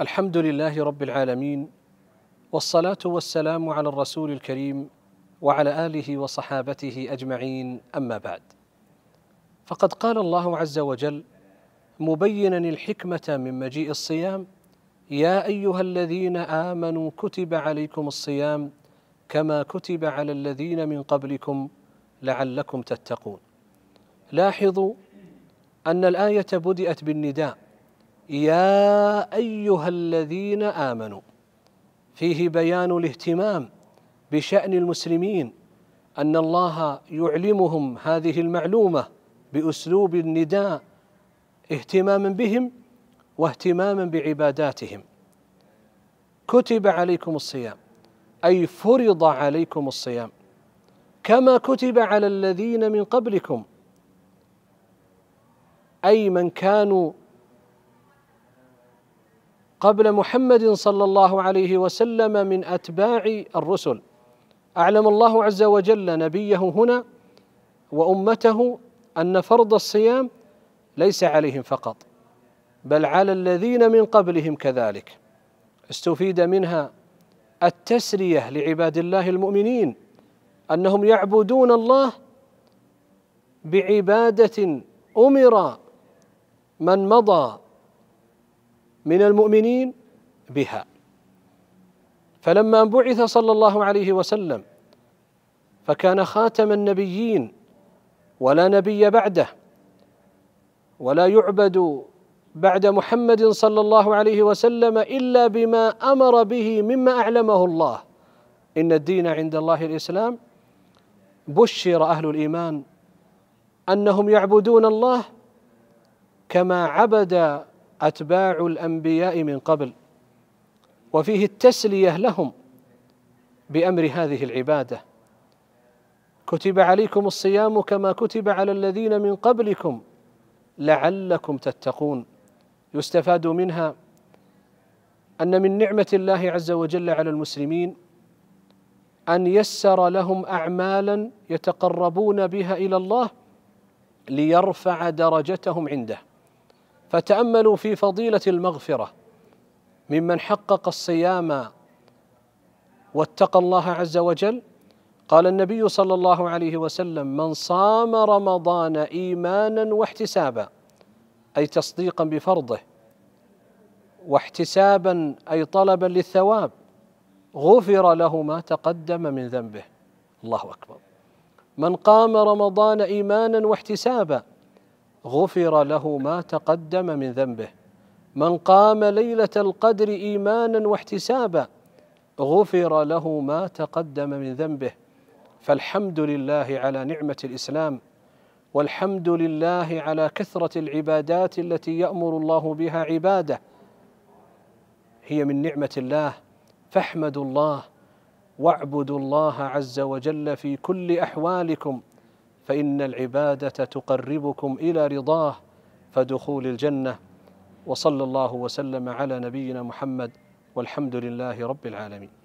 الحمد لله رب العالمين والصلاة والسلام على الرسول الكريم وعلى آله وصحابته أجمعين أما بعد فقد قال الله عز وجل مبينا الحكمة من مجيء الصيام يا أيها الذين آمنوا كتب عليكم الصيام كما كتب على الذين من قبلكم لعلكم تتقون لاحظوا أن الآية بدأت بالنداء يا ايها الذين امنوا فيه بيان الاهتمام بشان المسلمين ان الله يعلمهم هذه المعلومه باسلوب النداء اهتماما بهم واهتماما بعباداتهم كتب عليكم الصيام اي فرض عليكم الصيام كما كتب على الذين من قبلكم اي من كانوا قبل محمد صلى الله عليه وسلم من اتباع الرسل اعلم الله عز وجل نبيه هنا وامته ان فرض الصيام ليس عليهم فقط بل على الذين من قبلهم كذلك استفيد منها التسريه لعباد الله المؤمنين انهم يعبدون الله بعباده امر من مضى من المؤمنين بها فلما انبعث صلى الله عليه وسلم فكان خاتم النبيين ولا نبي بعده ولا يعبد بعد محمد صلى الله عليه وسلم الا بما امر به مما اعلمه الله ان الدين عند الله الاسلام بشر اهل الايمان انهم يعبدون الله كما عبد أتباع الأنبياء من قبل وفيه التسلية لهم بأمر هذه العبادة كتب عليكم الصيام كما كتب على الذين من قبلكم لعلكم تتقون يستفاد منها أن من نعمة الله عز وجل على المسلمين أن يسر لهم أعمالا يتقربون بها إلى الله ليرفع درجتهم عنده فتاملوا في فضيله المغفره ممن حقق الصيام واتقى الله عز وجل قال النبي صلى الله عليه وسلم من صام رمضان ايمانا واحتسابا اي تصديقا بفرضه واحتسابا اي طلبا للثواب غفر له ما تقدم من ذنبه الله اكبر من قام رمضان ايمانا واحتسابا غفر له ما تقدم من ذنبه من قام ليله القدر ايمانا واحتسابا غفر له ما تقدم من ذنبه فالحمد لله على نعمه الاسلام والحمد لله على كثره العبادات التي يامر الله بها عباده هي من نعمه الله فاحمدوا الله واعبدوا الله عز وجل في كل احوالكم فإن العبادة تقربكم إلى رضاه فدخول الجنة وصلى الله وسلم على نبينا محمد والحمد لله رب العالمين